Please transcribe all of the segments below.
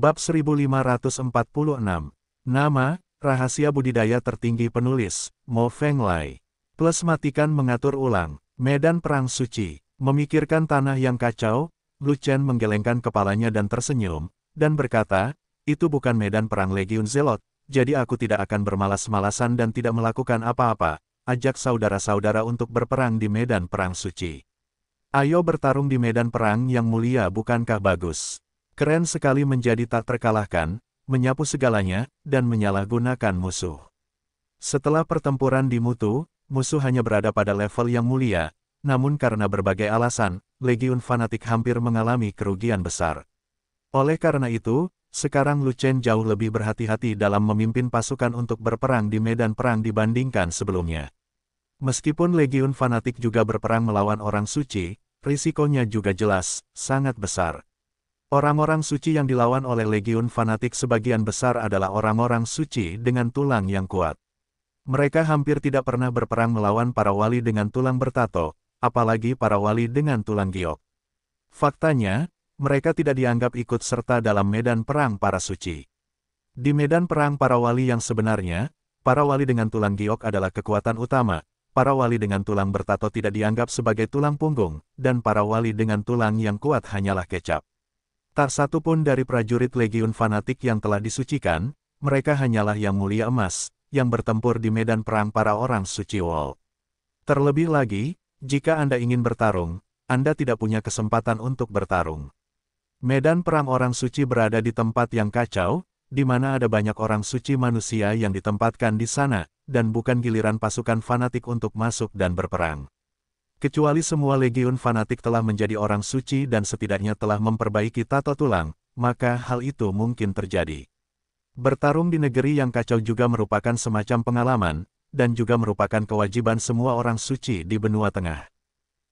Bab 1546 Nama, Rahasia Budidaya Tertinggi Penulis, Mo Feng Lai. Plus matikan mengatur ulang, medan perang suci, memikirkan tanah yang kacau, Lu Chen menggelengkan kepalanya dan tersenyum, dan berkata, itu bukan medan perang Legion Zelot, jadi aku tidak akan bermalas-malasan dan tidak melakukan apa-apa, ajak saudara-saudara untuk berperang di medan perang suci. Ayo bertarung di medan perang yang mulia bukankah bagus? Keren sekali menjadi tak terkalahkan, menyapu segalanya, dan menyalahgunakan musuh. Setelah pertempuran di Mutu, musuh hanya berada pada level yang mulia, namun karena berbagai alasan, Legiun Fanatik hampir mengalami kerugian besar. Oleh karena itu, sekarang Lucen jauh lebih berhati-hati dalam memimpin pasukan untuk berperang di medan perang dibandingkan sebelumnya. Meskipun Legiun Fanatik juga berperang melawan orang suci, risikonya juga jelas, sangat besar. Orang-orang suci yang dilawan oleh legiun fanatik sebagian besar adalah orang-orang suci dengan tulang yang kuat. Mereka hampir tidak pernah berperang melawan para wali dengan tulang bertato, apalagi para wali dengan tulang giok. Faktanya, mereka tidak dianggap ikut serta dalam medan perang para suci. Di medan perang para wali yang sebenarnya, para wali dengan tulang giok adalah kekuatan utama, para wali dengan tulang bertato tidak dianggap sebagai tulang punggung, dan para wali dengan tulang yang kuat hanyalah kecap. Tak satu pun dari prajurit legiun fanatik yang telah disucikan, mereka hanyalah yang mulia emas, yang bertempur di medan perang para orang suci Wall. Terlebih lagi, jika Anda ingin bertarung, Anda tidak punya kesempatan untuk bertarung. Medan perang orang suci berada di tempat yang kacau, di mana ada banyak orang suci manusia yang ditempatkan di sana, dan bukan giliran pasukan fanatik untuk masuk dan berperang. Kecuali semua legiun fanatik telah menjadi orang suci dan setidaknya telah memperbaiki tato tulang, maka hal itu mungkin terjadi. Bertarung di negeri yang kacau juga merupakan semacam pengalaman, dan juga merupakan kewajiban semua orang suci di benua tengah.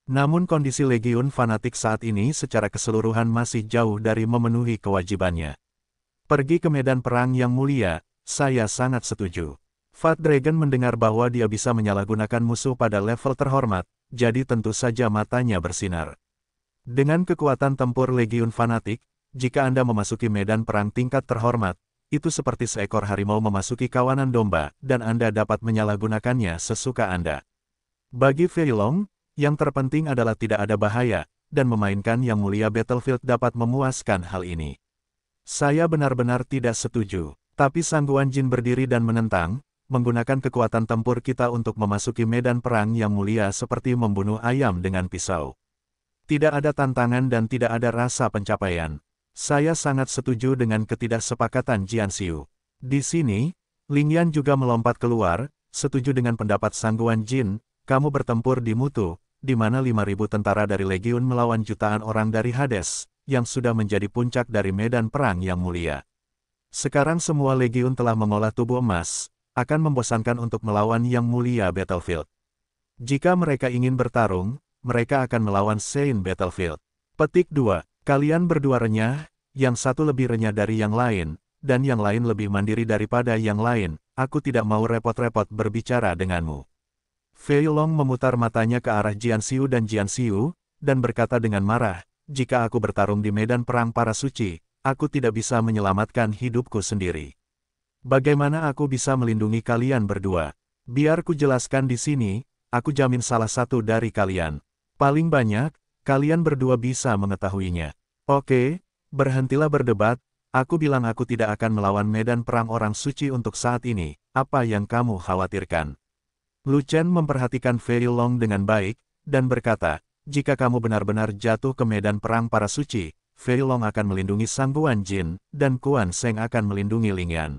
Namun kondisi legiun fanatik saat ini secara keseluruhan masih jauh dari memenuhi kewajibannya. Pergi ke medan perang yang mulia, saya sangat setuju. Fat Dragon mendengar bahwa dia bisa menyalahgunakan musuh pada level terhormat, jadi tentu saja matanya bersinar. Dengan kekuatan tempur Legiun Fanatik, jika Anda memasuki medan perang tingkat terhormat, itu seperti seekor harimau memasuki kawanan domba, dan Anda dapat menyalahgunakannya sesuka Anda. Bagi Long, yang terpenting adalah tidak ada bahaya, dan memainkan yang mulia Battlefield dapat memuaskan hal ini. Saya benar-benar tidak setuju, tapi Sangguan Jin berdiri dan menentang, menggunakan kekuatan tempur kita untuk memasuki medan perang yang mulia seperti membunuh ayam dengan pisau. Tidak ada tantangan dan tidak ada rasa pencapaian. Saya sangat setuju dengan ketidaksepakatan jian xiu Di sini, ling yan juga melompat keluar, setuju dengan pendapat Sangguan Jin, kamu bertempur di Mutu, di mana 5.000 tentara dari Legiun melawan jutaan orang dari Hades, yang sudah menjadi puncak dari medan perang yang mulia. Sekarang semua Legiun telah mengolah tubuh emas, akan membosankan untuk melawan Yang Mulia Battlefield. Jika mereka ingin bertarung, mereka akan melawan Saint Battlefield. Petik 2. Kalian berdua renyah, yang satu lebih renyah dari yang lain, dan yang lain lebih mandiri daripada yang lain, aku tidak mau repot-repot berbicara denganmu. Fei Long memutar matanya ke arah Jian Xiu dan Jian Xiu, dan berkata dengan marah, jika aku bertarung di medan perang para suci, aku tidak bisa menyelamatkan hidupku sendiri. Bagaimana aku bisa melindungi kalian berdua? Biar ku jelaskan di sini, aku jamin salah satu dari kalian. Paling banyak, kalian berdua bisa mengetahuinya. Oke, berhentilah berdebat, aku bilang aku tidak akan melawan medan perang orang suci untuk saat ini, apa yang kamu khawatirkan? Lu Chen memperhatikan Fei Long dengan baik, dan berkata, jika kamu benar-benar jatuh ke medan perang para suci, Fei Long akan melindungi Sang Guan Jin, dan Kuan Seng akan melindungi Lingyan.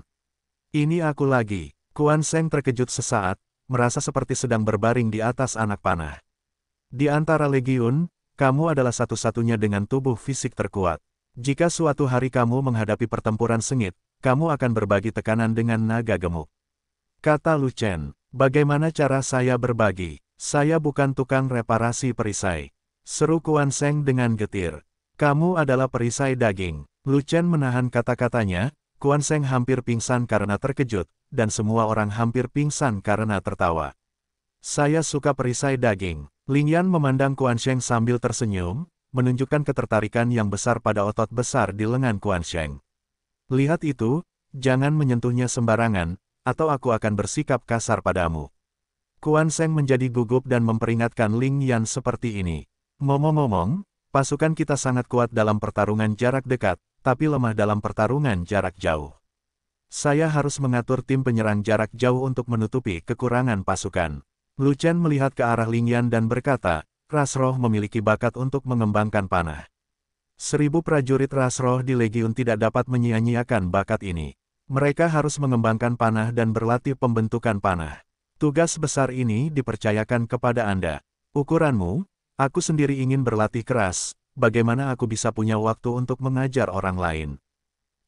Ini aku lagi. Kuan Seng terkejut sesaat, merasa seperti sedang berbaring di atas anak panah. Di antara legiun, kamu adalah satu-satunya dengan tubuh fisik terkuat. Jika suatu hari kamu menghadapi pertempuran sengit, kamu akan berbagi tekanan dengan naga gemuk. Kata Lu Chen, bagaimana cara saya berbagi? Saya bukan tukang reparasi perisai. Seru Kuan Seng dengan getir. Kamu adalah perisai daging. Lu Chen menahan kata-katanya, Kuan Seng hampir pingsan karena terkejut, dan semua orang hampir pingsan karena tertawa. Saya suka perisai daging. Ling Yan memandang Kuan Sheng sambil tersenyum, menunjukkan ketertarikan yang besar pada otot besar di lengan Kuan Sheng. Lihat itu, jangan menyentuhnya sembarangan, atau aku akan bersikap kasar padamu. Kuan Sheng menjadi gugup dan memperingatkan Ling Yan seperti ini. Ngomong-ngomong, pasukan kita sangat kuat dalam pertarungan jarak dekat, tapi lemah dalam pertarungan jarak jauh. Saya harus mengatur tim penyerang jarak jauh untuk menutupi kekurangan pasukan. Lu Chen melihat ke arah Lingyan dan berkata, Rasroh memiliki bakat untuk mengembangkan panah. Seribu prajurit Rasroh di Legiun tidak dapat menyia-nyiakan bakat ini. Mereka harus mengembangkan panah dan berlatih pembentukan panah. Tugas besar ini dipercayakan kepada Anda. Ukuranmu, aku sendiri ingin berlatih keras, bagaimana aku bisa punya waktu untuk mengajar orang lain?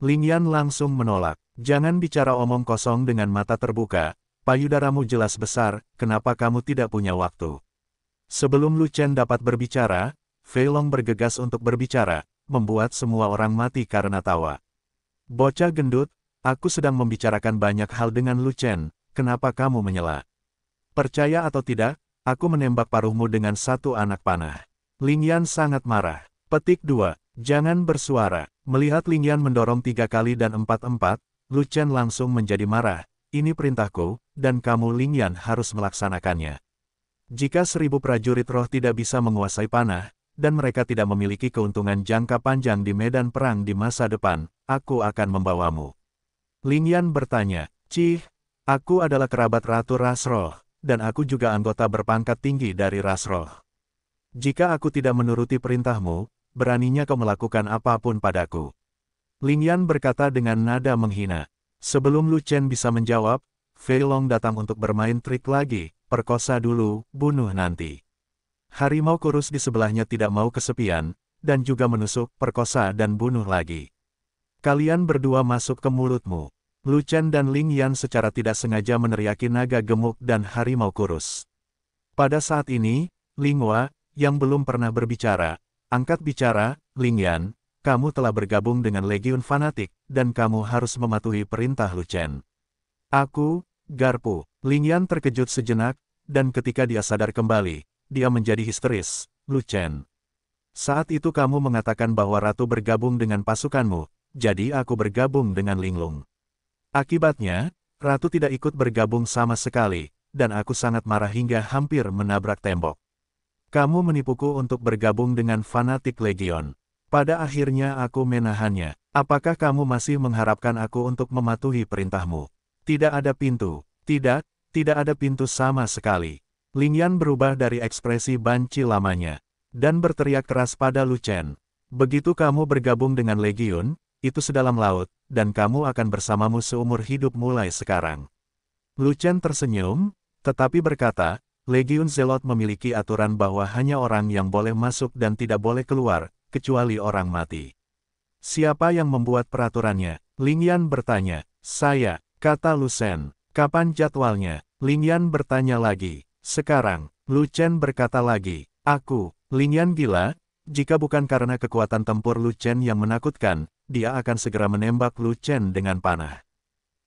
Ling Yan langsung menolak. Jangan bicara omong kosong dengan mata terbuka, payudaramu jelas besar, kenapa kamu tidak punya waktu? Sebelum Lu Chen dapat berbicara, Fei Long bergegas untuk berbicara, membuat semua orang mati karena tawa. Bocah gendut, aku sedang membicarakan banyak hal dengan Lu Chen, kenapa kamu menyela? Percaya atau tidak, aku menembak paruhmu dengan satu anak panah. Ling Yan sangat marah. Petik 2. Jangan bersuara. Melihat Ling Yan mendorong tiga kali dan empat-empat, Lu Chen langsung menjadi marah. Ini perintahku, dan kamu Ling Yan harus melaksanakannya. Jika seribu prajurit roh tidak bisa menguasai panah, dan mereka tidak memiliki keuntungan jangka panjang di medan perang di masa depan, aku akan membawamu. Ling Yan bertanya, Cih, aku adalah kerabat Ratu Rasroh, dan aku juga anggota berpangkat tinggi dari Rasroh. Jika aku tidak menuruti perintahmu, beraninya kau melakukan apapun padaku. Ling Yan berkata dengan nada menghina. Sebelum Lu Chen bisa menjawab, Fei Long datang untuk bermain trik lagi, perkosa dulu, bunuh nanti. Harimau kurus di sebelahnya tidak mau kesepian, dan juga menusuk, perkosa dan bunuh lagi. Kalian berdua masuk ke mulutmu. Lu Chen dan Ling Yan secara tidak sengaja meneriaki naga gemuk dan harimau kurus. Pada saat ini, Ling Hua, yang belum pernah berbicara, angkat bicara, Ling Yan, kamu telah bergabung dengan Legion Fanatik, dan kamu harus mematuhi perintah Lucen. Aku, Garpu, Yan terkejut sejenak, dan ketika dia sadar kembali, dia menjadi histeris, Lucen. Saat itu kamu mengatakan bahwa Ratu bergabung dengan pasukanmu, jadi aku bergabung dengan Linglung. Akibatnya, Ratu tidak ikut bergabung sama sekali, dan aku sangat marah hingga hampir menabrak tembok. Kamu menipuku untuk bergabung dengan fanatik legion. Pada akhirnya aku menahannya. Apakah kamu masih mengharapkan aku untuk mematuhi perintahmu? Tidak ada pintu. Tidak, tidak ada pintu sama sekali. Lingyan berubah dari ekspresi banci lamanya. Dan berteriak keras pada Lucen. Begitu kamu bergabung dengan Legion, itu sedalam laut, dan kamu akan bersamamu seumur hidup mulai sekarang. Lucen tersenyum, tetapi berkata, Legiun Zelot memiliki aturan bahwa hanya orang yang boleh masuk dan tidak boleh keluar, kecuali orang mati. Siapa yang membuat peraturannya? Lingyan bertanya. Saya, kata Lucen. Kapan jadwalnya? Lingyan bertanya lagi. Sekarang, Lucen berkata lagi. Aku, Lingyan gila, jika bukan karena kekuatan tempur Lucen yang menakutkan, dia akan segera menembak Lucen dengan panah.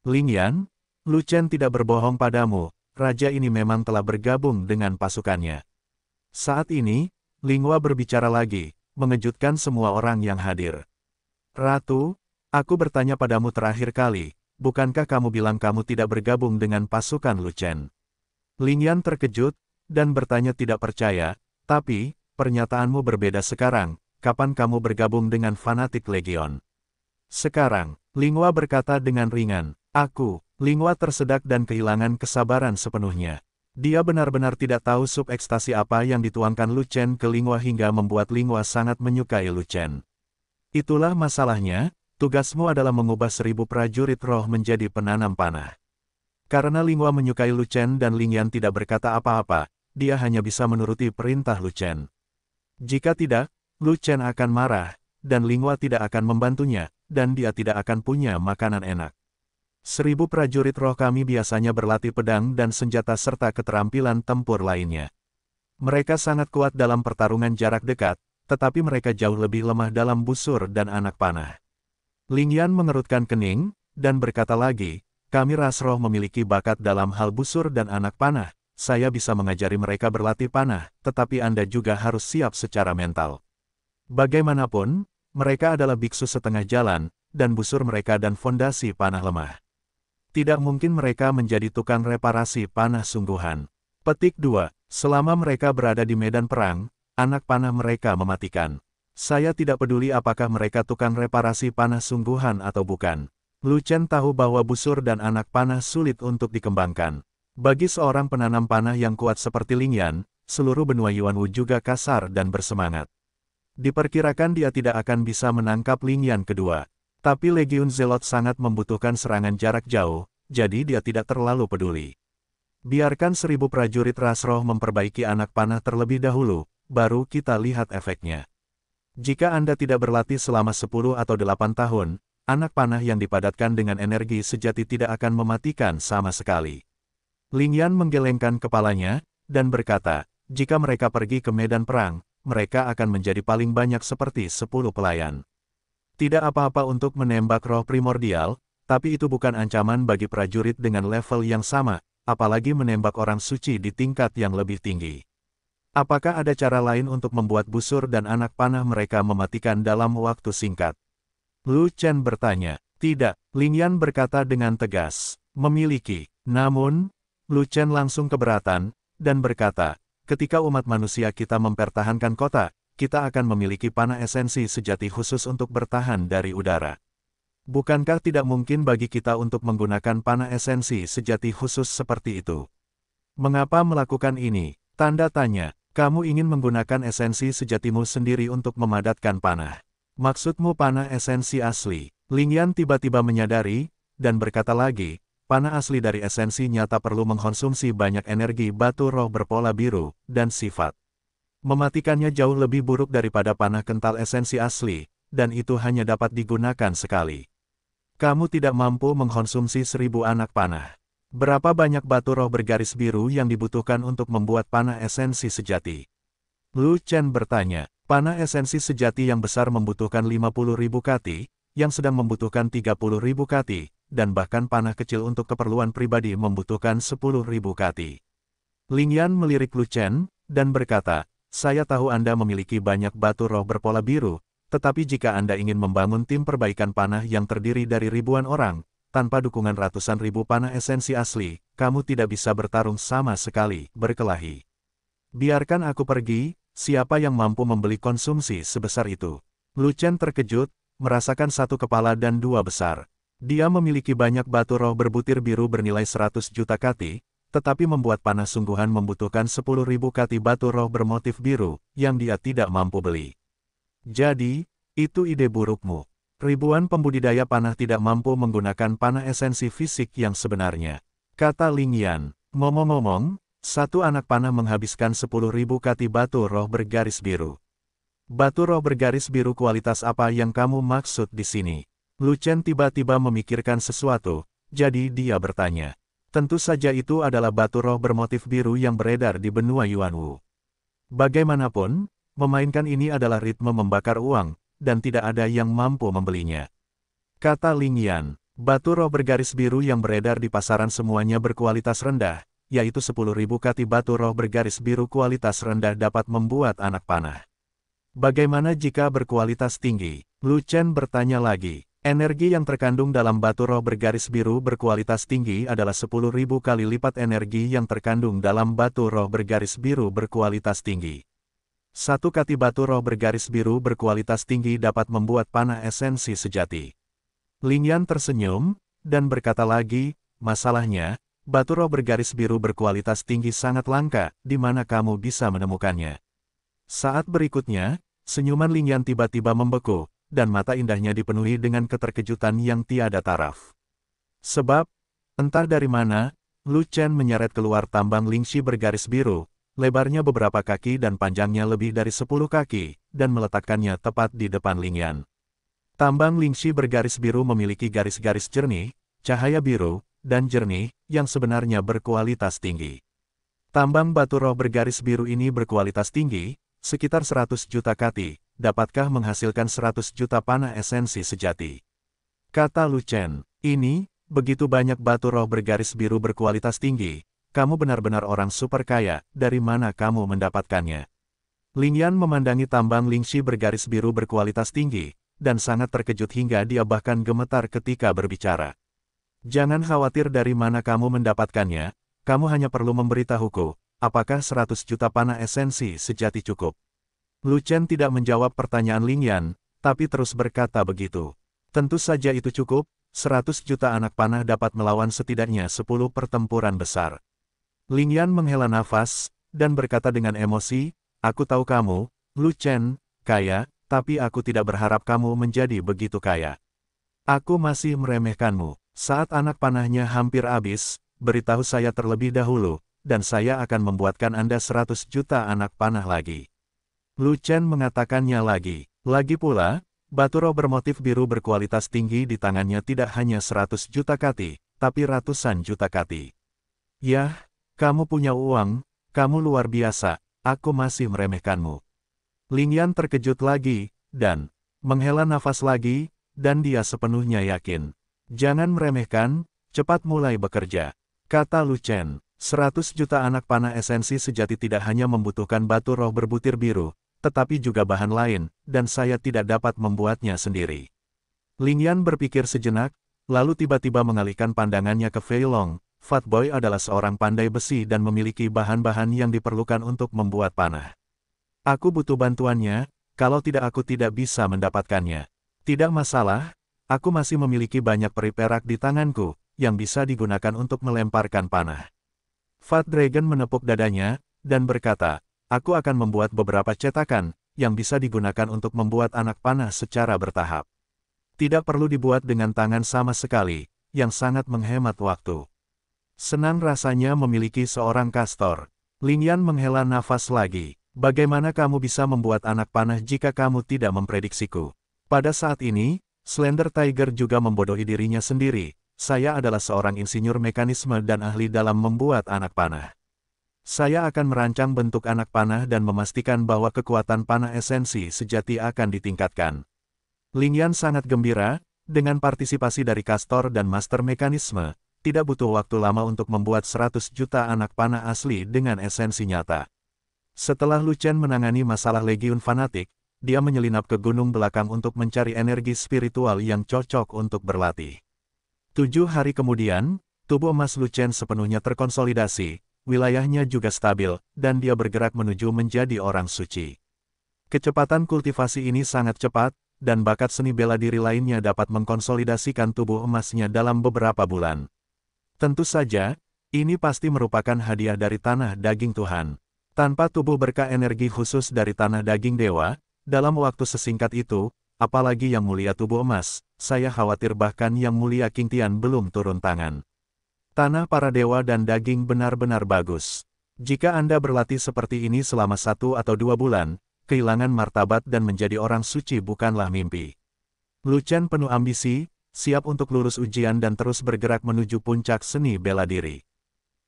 Lingyan, Lucen tidak berbohong padamu, raja ini memang telah bergabung dengan pasukannya. Saat ini, Lingua berbicara lagi, mengejutkan semua orang yang hadir. Ratu, aku bertanya padamu terakhir kali, bukankah kamu bilang kamu tidak bergabung dengan pasukan Lucen? Lingyan terkejut, dan bertanya tidak percaya, tapi, pernyataanmu berbeda sekarang, kapan kamu bergabung dengan fanatik Legion? Sekarang, Lingua berkata dengan ringan, aku, Lingua tersedak dan kehilangan kesabaran sepenuhnya. Dia benar-benar tidak tahu subekstasi ekstasi apa yang dituangkan Lucen ke Lingua hingga membuat Lingua sangat menyukai Lucen. Itulah masalahnya, tugasmu adalah mengubah seribu prajurit roh menjadi penanam panah. Karena Lingua menyukai Lucen dan Lingyan tidak berkata apa-apa, dia hanya bisa menuruti perintah Lucen. Jika tidak, Lucen akan marah, dan Lingua tidak akan membantunya, dan dia tidak akan punya makanan enak. Seribu prajurit roh kami biasanya berlatih pedang dan senjata serta keterampilan tempur lainnya. Mereka sangat kuat dalam pertarungan jarak dekat, tetapi mereka jauh lebih lemah dalam busur dan anak panah. Ling Yan mengerutkan kening, dan berkata lagi, kami ras roh memiliki bakat dalam hal busur dan anak panah, saya bisa mengajari mereka berlatih panah, tetapi Anda juga harus siap secara mental. Bagaimanapun, mereka adalah biksu setengah jalan, dan busur mereka dan fondasi panah lemah tidak mungkin mereka menjadi tukang reparasi panah sungguhan. Petik 2. Selama mereka berada di medan perang, anak panah mereka mematikan. Saya tidak peduli apakah mereka tukang reparasi panah sungguhan atau bukan. Luchen tahu bahwa busur dan anak panah sulit untuk dikembangkan. Bagi seorang penanam panah yang kuat seperti Ling Yan, seluruh benua Yuanwu juga kasar dan bersemangat. Diperkirakan dia tidak akan bisa menangkap Ling Yan kedua. Tapi Legiun Zelot sangat membutuhkan serangan jarak jauh, jadi dia tidak terlalu peduli. Biarkan seribu prajurit Rasroh memperbaiki anak panah terlebih dahulu, baru kita lihat efeknya. Jika Anda tidak berlatih selama 10 atau 8 tahun, anak panah yang dipadatkan dengan energi sejati tidak akan mematikan sama sekali. Lingyan menggelengkan kepalanya, dan berkata, jika mereka pergi ke medan perang, mereka akan menjadi paling banyak seperti 10 pelayan. Tidak apa-apa untuk menembak roh primordial, tapi itu bukan ancaman bagi prajurit dengan level yang sama, apalagi menembak orang suci di tingkat yang lebih tinggi. Apakah ada cara lain untuk membuat busur dan anak panah mereka mematikan dalam waktu singkat? Lu Chen bertanya. Tidak, Ling Yan berkata dengan tegas. Memiliki. Namun, Lu Chen langsung keberatan, dan berkata, ketika umat manusia kita mempertahankan kota, kita akan memiliki panah esensi sejati khusus untuk bertahan dari udara. Bukankah tidak mungkin bagi kita untuk menggunakan panah esensi sejati khusus seperti itu? Mengapa melakukan ini? Tanda tanya, kamu ingin menggunakan esensi sejatimu sendiri untuk memadatkan panah. Maksudmu panah esensi asli? Lingyan tiba-tiba menyadari, dan berkata lagi, panah asli dari esensi nyata perlu mengkonsumsi banyak energi batu roh berpola biru, dan sifat. Mematikannya jauh lebih buruk daripada panah kental esensi asli, dan itu hanya dapat digunakan sekali. Kamu tidak mampu mengkonsumsi seribu anak panah. Berapa banyak batu roh bergaris biru yang dibutuhkan untuk membuat panah esensi sejati? Lu Chen bertanya, panah esensi sejati yang besar membutuhkan 50 ribu kati, yang sedang membutuhkan 30 ribu kati, dan bahkan panah kecil untuk keperluan pribadi membutuhkan 10 ribu kati. Ling Yan melirik Lu Chen, dan berkata, saya tahu Anda memiliki banyak batu roh berpola biru, tetapi jika Anda ingin membangun tim perbaikan panah yang terdiri dari ribuan orang, tanpa dukungan ratusan ribu panah esensi asli, kamu tidak bisa bertarung sama sekali, berkelahi. Biarkan aku pergi, siapa yang mampu membeli konsumsi sebesar itu? Lucen terkejut, merasakan satu kepala dan dua besar. Dia memiliki banyak batu roh berbutir biru bernilai 100 juta kati, tetapi membuat panah sungguhan membutuhkan 10.000 kati batu roh bermotif biru, yang dia tidak mampu beli. Jadi, itu ide burukmu. Ribuan pembudidaya panah tidak mampu menggunakan panah esensi fisik yang sebenarnya. Kata Ling Yan, ngomong-ngomong, satu anak panah menghabiskan 10.000 kati batu roh bergaris biru. Batu roh bergaris biru kualitas apa yang kamu maksud di sini? Lucen tiba-tiba memikirkan sesuatu, jadi dia bertanya. Tentu saja itu adalah batu roh bermotif biru yang beredar di benua Yuanwu. Bagaimanapun, memainkan ini adalah ritme membakar uang, dan tidak ada yang mampu membelinya. Kata Ling Yan, batu roh bergaris biru yang beredar di pasaran semuanya berkualitas rendah, yaitu 10.000 kati batu roh bergaris biru kualitas rendah dapat membuat anak panah. Bagaimana jika berkualitas tinggi? Lu Chen bertanya lagi. Energi yang terkandung dalam batu roh bergaris biru berkualitas tinggi adalah 10.000 kali lipat energi yang terkandung dalam batu roh bergaris biru berkualitas tinggi. Satu kati batu roh bergaris biru berkualitas tinggi dapat membuat panah esensi sejati. Lingyan tersenyum, dan berkata lagi, masalahnya, batu roh bergaris biru berkualitas tinggi sangat langka, di mana kamu bisa menemukannya. Saat berikutnya, senyuman Lingyan tiba-tiba membeku, dan mata indahnya dipenuhi dengan keterkejutan yang tiada taraf. Sebab, entah dari mana, Lu Chen menyeret keluar tambang lingxi bergaris biru, lebarnya beberapa kaki dan panjangnya lebih dari sepuluh kaki, dan meletakkannya tepat di depan Lingyan. Tambang lingxi bergaris biru memiliki garis-garis jernih, cahaya biru, dan jernih, yang sebenarnya berkualitas tinggi. Tambang batu roh bergaris biru ini berkualitas tinggi, sekitar 100 juta kati, dapatkah menghasilkan 100 juta panah esensi sejati. Kata Lu Chen, ini, begitu banyak batu roh bergaris biru berkualitas tinggi, kamu benar-benar orang super kaya, dari mana kamu mendapatkannya? Ling Yan memandangi tambang Ling Shi bergaris biru berkualitas tinggi, dan sangat terkejut hingga dia bahkan gemetar ketika berbicara. Jangan khawatir dari mana kamu mendapatkannya, kamu hanya perlu memberitahuku, apakah 100 juta panah esensi sejati cukup. Lu Chen tidak menjawab pertanyaan Ling Yan, tapi terus berkata begitu. Tentu saja itu cukup, 100 juta anak panah dapat melawan setidaknya 10 pertempuran besar. Ling Yan menghela nafas, dan berkata dengan emosi, Aku tahu kamu, Lu Chen, kaya, tapi aku tidak berharap kamu menjadi begitu kaya. Aku masih meremehkanmu. Saat anak panahnya hampir habis, beritahu saya terlebih dahulu, dan saya akan membuatkan Anda 100 juta anak panah lagi. Lu Chen mengatakannya lagi. Lagi pula, batu roh bermotif biru berkualitas tinggi di tangannya tidak hanya 100 juta kati, tapi ratusan juta kati. Yah, kamu punya uang, kamu luar biasa, aku masih meremehkanmu. Ling Yan terkejut lagi, dan menghela nafas lagi, dan dia sepenuhnya yakin. Jangan meremehkan, cepat mulai bekerja. Kata Lu Chen, 100 juta anak panah esensi sejati tidak hanya membutuhkan batu roh berbutir biru, tetapi juga bahan lain, dan saya tidak dapat membuatnya sendiri. Ling Yan berpikir sejenak, lalu tiba-tiba mengalihkan pandangannya ke Fei Long. Boy adalah seorang pandai besi dan memiliki bahan-bahan yang diperlukan untuk membuat panah. Aku butuh bantuannya, kalau tidak aku tidak bisa mendapatkannya. Tidak masalah, aku masih memiliki banyak peri perak di tanganku, yang bisa digunakan untuk melemparkan panah. Fat Dragon menepuk dadanya, dan berkata, aku akan membuat beberapa cetakan, yang bisa digunakan untuk membuat anak panah secara bertahap. Tidak perlu dibuat dengan tangan sama sekali, yang sangat menghemat waktu. Senang rasanya memiliki seorang kastor. Ling Yan menghela nafas lagi. Bagaimana kamu bisa membuat anak panah jika kamu tidak memprediksiku? Pada saat ini, Slender Tiger juga membodohi dirinya sendiri. Saya adalah seorang insinyur mekanisme dan ahli dalam membuat anak panah. Saya akan merancang bentuk anak panah dan memastikan bahwa kekuatan panah esensi sejati akan ditingkatkan. Lingyan sangat gembira, dengan partisipasi dari Kastor dan Master Mekanisme, tidak butuh waktu lama untuk membuat 100 juta anak panah asli dengan esensi nyata. Setelah Luchen menangani masalah Legiun Fanatik, dia menyelinap ke gunung belakang untuk mencari energi spiritual yang cocok untuk berlatih. Tujuh hari kemudian, tubuh emas Luchen sepenuhnya terkonsolidasi, wilayahnya juga stabil, dan dia bergerak menuju menjadi orang suci. Kecepatan kultivasi ini sangat cepat, dan bakat seni bela diri lainnya dapat mengkonsolidasikan tubuh emasnya dalam beberapa bulan. Tentu saja, ini pasti merupakan hadiah dari tanah daging Tuhan. Tanpa tubuh berkah energi khusus dari tanah daging dewa, dalam waktu sesingkat itu, apalagi yang mulia tubuh emas, saya khawatir bahkan yang mulia King Tian belum turun tangan. Tanah para dewa dan daging benar-benar bagus. Jika Anda berlatih seperti ini selama satu atau dua bulan, kehilangan martabat dan menjadi orang suci bukanlah mimpi. Lucan penuh ambisi, siap untuk lurus ujian dan terus bergerak menuju puncak seni bela diri.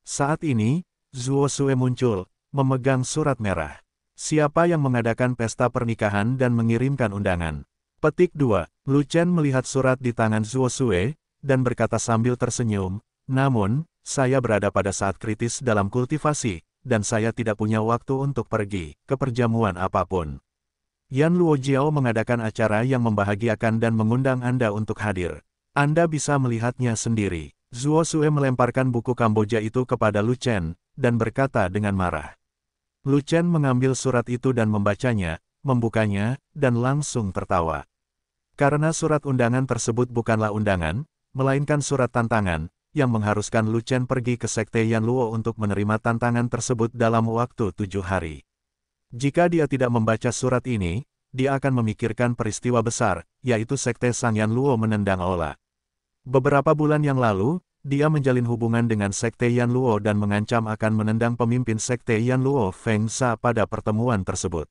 Saat ini, Zuo Sue muncul, memegang surat merah. Siapa yang mengadakan pesta pernikahan dan mengirimkan undangan? Petik 2. Lu melihat surat di tangan Zuo Sue, dan berkata sambil tersenyum, namun, saya berada pada saat kritis dalam kultivasi, dan saya tidak punya waktu untuk pergi ke perjamuan apapun. Yan Luo Jiao mengadakan acara yang membahagiakan dan mengundang Anda untuk hadir. Anda bisa melihatnya sendiri. Zuo Sue melemparkan buku Kamboja itu kepada Lu Chen, dan berkata dengan marah. Lu Chen mengambil surat itu dan membacanya, membukanya, dan langsung tertawa. Karena surat undangan tersebut bukanlah undangan, melainkan surat tantangan, yang mengharuskan Lu Chen pergi ke Sekte Yan Luo untuk menerima tantangan tersebut dalam waktu tujuh hari. Jika dia tidak membaca surat ini, dia akan memikirkan peristiwa besar, yaitu Sekte Sang Yan Luo menendang Ola. Beberapa bulan yang lalu, dia menjalin hubungan dengan Sekte Yan Luo dan mengancam akan menendang pemimpin Sekte Yan Luo Feng Sa pada pertemuan tersebut.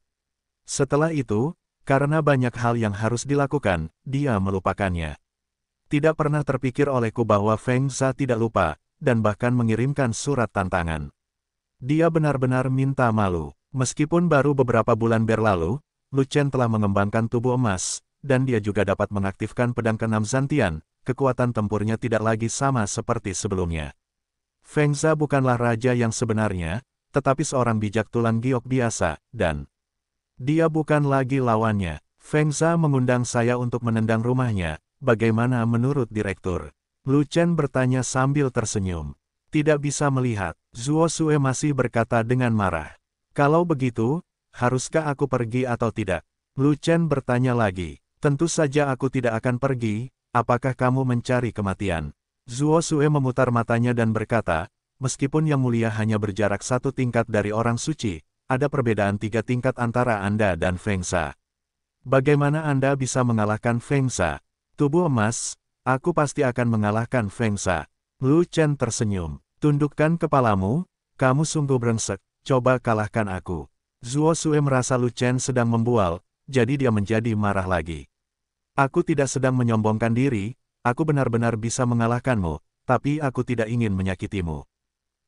Setelah itu, karena banyak hal yang harus dilakukan, dia melupakannya. Tidak pernah terpikir olehku bahwa Feng tidak lupa, dan bahkan mengirimkan surat tantangan. Dia benar-benar minta malu. Meskipun baru beberapa bulan berlalu, Lu Chen telah mengembangkan tubuh emas, dan dia juga dapat mengaktifkan pedang keenam Zantian, kekuatan tempurnya tidak lagi sama seperti sebelumnya. Feng bukanlah raja yang sebenarnya, tetapi seorang bijak tulang giok biasa, dan dia bukan lagi lawannya. Feng mengundang saya untuk menendang rumahnya, Bagaimana menurut direktur? Lu Chen bertanya sambil tersenyum. Tidak bisa melihat, Zuo Sue masih berkata dengan marah. Kalau begitu, haruskah aku pergi atau tidak? Lu Chen bertanya lagi. Tentu saja aku tidak akan pergi, apakah kamu mencari kematian? Zuo Sue memutar matanya dan berkata, meskipun Yang Mulia hanya berjarak satu tingkat dari orang suci, ada perbedaan tiga tingkat antara Anda dan Fengsa. Bagaimana Anda bisa mengalahkan Fengsa? Tubuh emas, aku pasti akan mengalahkan Fengsa. Lu Chen tersenyum. Tundukkan kepalamu, kamu sungguh brengsek, coba kalahkan aku. Zuo Sue merasa Lu Chen sedang membual, jadi dia menjadi marah lagi. Aku tidak sedang menyombongkan diri, aku benar-benar bisa mengalahkanmu, tapi aku tidak ingin menyakitimu.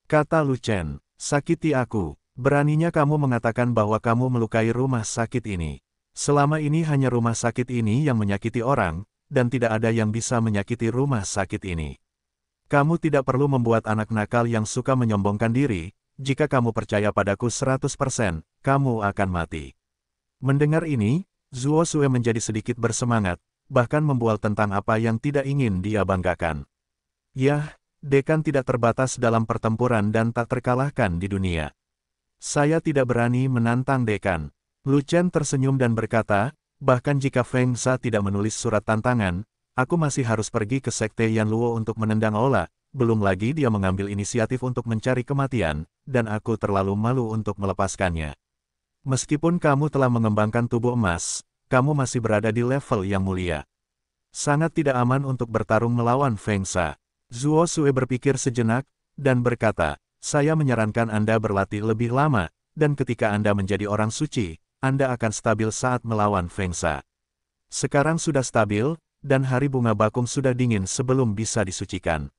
Kata Lu Chen, sakiti aku, beraninya kamu mengatakan bahwa kamu melukai rumah sakit ini. Selama ini hanya rumah sakit ini yang menyakiti orang, dan tidak ada yang bisa menyakiti rumah sakit ini. Kamu tidak perlu membuat anak nakal yang suka menyombongkan diri, jika kamu percaya padaku 100%, kamu akan mati. Mendengar ini, Zuo Sue menjadi sedikit bersemangat, bahkan membual tentang apa yang tidak ingin dia banggakan. Yah, Dekan tidak terbatas dalam pertempuran dan tak terkalahkan di dunia. Saya tidak berani menantang Dekan. Lu Chen tersenyum dan berkata, Bahkan jika Feng Sa tidak menulis surat tantangan, aku masih harus pergi ke Sekte Yan Luo untuk menendang Ola, belum lagi dia mengambil inisiatif untuk mencari kematian, dan aku terlalu malu untuk melepaskannya. Meskipun kamu telah mengembangkan tubuh emas, kamu masih berada di level yang mulia. Sangat tidak aman untuk bertarung melawan Feng Sa. Zuo Sue berpikir sejenak, dan berkata, saya menyarankan Anda berlatih lebih lama, dan ketika Anda menjadi orang suci, anda akan stabil saat melawan Fengsa. Sekarang sudah stabil, dan hari bunga bakung sudah dingin sebelum bisa disucikan.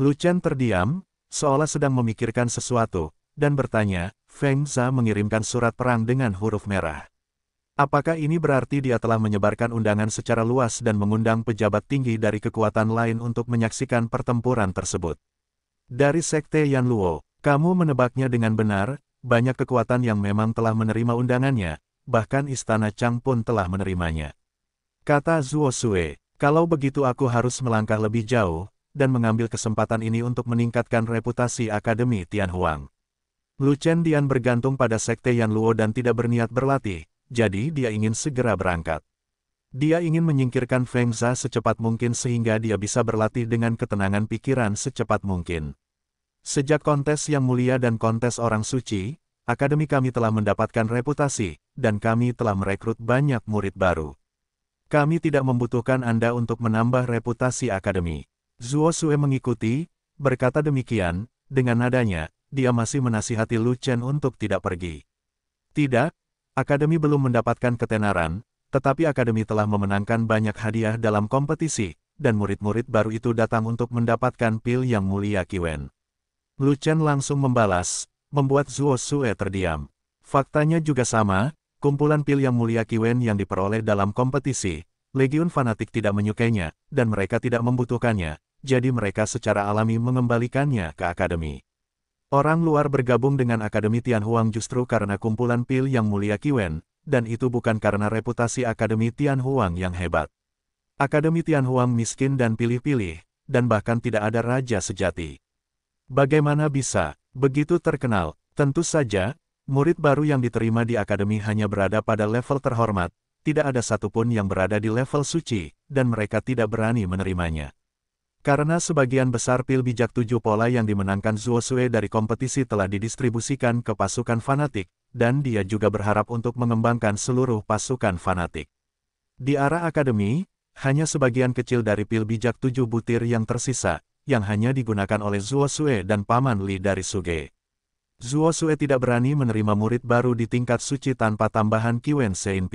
Lu Chen terdiam, seolah sedang memikirkan sesuatu, dan bertanya, Feng Za mengirimkan surat perang dengan huruf merah. Apakah ini berarti dia telah menyebarkan undangan secara luas dan mengundang pejabat tinggi dari kekuatan lain untuk menyaksikan pertempuran tersebut? Dari Sekte Yan Luo, kamu menebaknya dengan benar, banyak kekuatan yang memang telah menerima undangannya, bahkan istana Chang pun telah menerimanya. Kata Zuo Sue, kalau begitu aku harus melangkah lebih jauh, dan mengambil kesempatan ini untuk meningkatkan reputasi Akademi Tianhuang. Lu Chen Dian bergantung pada Sekte Yan Luo dan tidak berniat berlatih, jadi dia ingin segera berangkat. Dia ingin menyingkirkan Feng Zha secepat mungkin sehingga dia bisa berlatih dengan ketenangan pikiran secepat mungkin. Sejak kontes yang mulia dan kontes orang suci, akademi kami telah mendapatkan reputasi, dan kami telah merekrut banyak murid baru. Kami tidak membutuhkan Anda untuk menambah reputasi akademi. Zuo Sue mengikuti, berkata demikian, dengan nadanya, dia masih menasihati Lu Chen untuk tidak pergi. Tidak, akademi belum mendapatkan ketenaran, tetapi akademi telah memenangkan banyak hadiah dalam kompetisi, dan murid-murid baru itu datang untuk mendapatkan pil yang mulia Kiwen. Lu Chen langsung membalas, membuat Zuo Sue terdiam. Faktanya juga sama, kumpulan pil yang mulia Kiwen yang diperoleh dalam kompetisi, Legion Fanatik tidak menyukainya, dan mereka tidak membutuhkannya, jadi mereka secara alami mengembalikannya ke akademi. Orang luar bergabung dengan Akademi Tianhuang justru karena kumpulan pil yang mulia Kiwen, dan itu bukan karena reputasi Akademi Tianhuang yang hebat. Akademi Tianhuang miskin dan pilih-pilih, dan bahkan tidak ada raja sejati. Bagaimana bisa? Begitu terkenal, tentu saja, murid baru yang diterima di akademi hanya berada pada level terhormat, tidak ada satupun yang berada di level suci, dan mereka tidak berani menerimanya. Karena sebagian besar pil bijak tujuh pola yang dimenangkan Zuo Sue dari kompetisi telah didistribusikan ke pasukan fanatik, dan dia juga berharap untuk mengembangkan seluruh pasukan fanatik. Di arah akademi, hanya sebagian kecil dari pil bijak tujuh butir yang tersisa, yang hanya digunakan oleh Zuo Sue dan Paman Li dari Suge. Zuo Sue tidak berani menerima murid baru di tingkat suci tanpa tambahan Kiwen Sein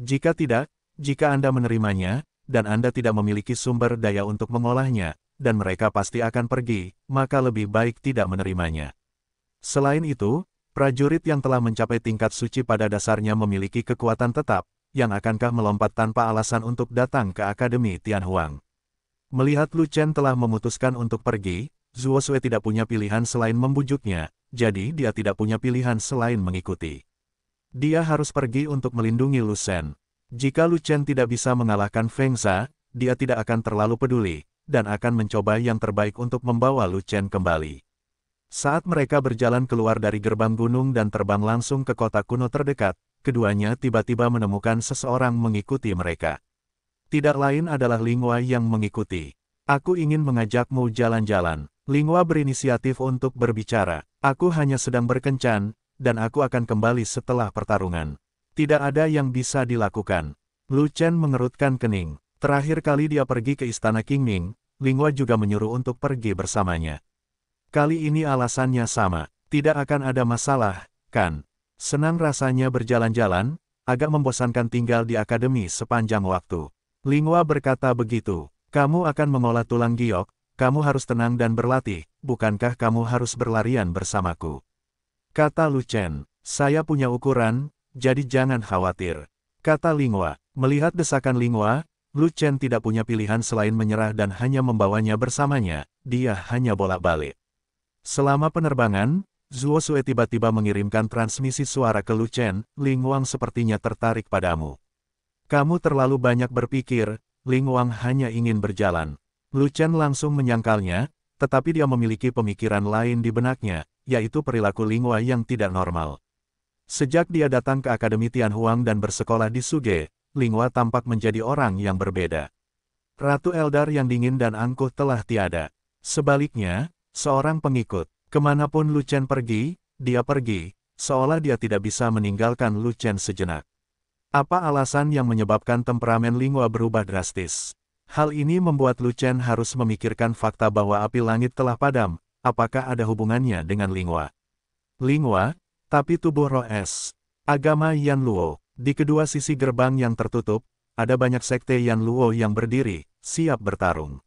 Jika tidak, jika Anda menerimanya, dan Anda tidak memiliki sumber daya untuk mengolahnya, dan mereka pasti akan pergi, maka lebih baik tidak menerimanya. Selain itu, prajurit yang telah mencapai tingkat suci pada dasarnya memiliki kekuatan tetap, yang akankah melompat tanpa alasan untuk datang ke Akademi Tianhuang. Melihat Lu Chen telah memutuskan untuk pergi, Zuo Sui tidak punya pilihan selain membujuknya, jadi dia tidak punya pilihan selain mengikuti. Dia harus pergi untuk melindungi Lu Chen. Jika Lu Chen tidak bisa mengalahkan Feng Sha, dia tidak akan terlalu peduli, dan akan mencoba yang terbaik untuk membawa Lu Chen kembali. Saat mereka berjalan keluar dari gerbang gunung dan terbang langsung ke kota kuno terdekat, keduanya tiba-tiba menemukan seseorang mengikuti mereka. Tidak lain adalah Lingua yang mengikuti. Aku ingin mengajakmu jalan-jalan. Lingua berinisiatif untuk berbicara. Aku hanya sedang berkencan, dan aku akan kembali setelah pertarungan. Tidak ada yang bisa dilakukan. Lu Chen mengerutkan kening. Terakhir kali dia pergi ke istana Kingning, Lingua juga menyuruh untuk pergi bersamanya. Kali ini alasannya sama. Tidak akan ada masalah, kan? Senang rasanya berjalan-jalan, agak membosankan tinggal di akademi sepanjang waktu. Lingua berkata begitu, kamu akan mengolah tulang giok, kamu harus tenang dan berlatih, bukankah kamu harus berlarian bersamaku? Kata Lu Chen. saya punya ukuran, jadi jangan khawatir. Kata Lingua, melihat desakan Lingua, Chen tidak punya pilihan selain menyerah dan hanya membawanya bersamanya, dia hanya bolak-balik. Selama penerbangan, Zuo Sue tiba-tiba mengirimkan transmisi suara ke Lu Chen, Ling Wang sepertinya tertarik padamu. Kamu terlalu banyak berpikir, Ling Wang hanya ingin berjalan. Lu Chen langsung menyangkalnya, tetapi dia memiliki pemikiran lain di benaknya, yaitu perilaku Ling Wang yang tidak normal. Sejak dia datang ke Akademi Tian Huang dan bersekolah di Suge, Ling Wang tampak menjadi orang yang berbeda. Ratu Eldar yang dingin dan angkuh telah tiada. Sebaliknya, seorang pengikut, kemanapun Lu Chen pergi, dia pergi, seolah dia tidak bisa meninggalkan Lu Chen sejenak. Apa alasan yang menyebabkan temperamen Lingua berubah drastis? Hal ini membuat Lucen harus memikirkan fakta bahwa api langit telah padam, apakah ada hubungannya dengan Lingua? Lingua, tapi tubuh roh es. Agama Yan Luo, di kedua sisi gerbang yang tertutup, ada banyak sekte Yan Luo yang berdiri, siap bertarung.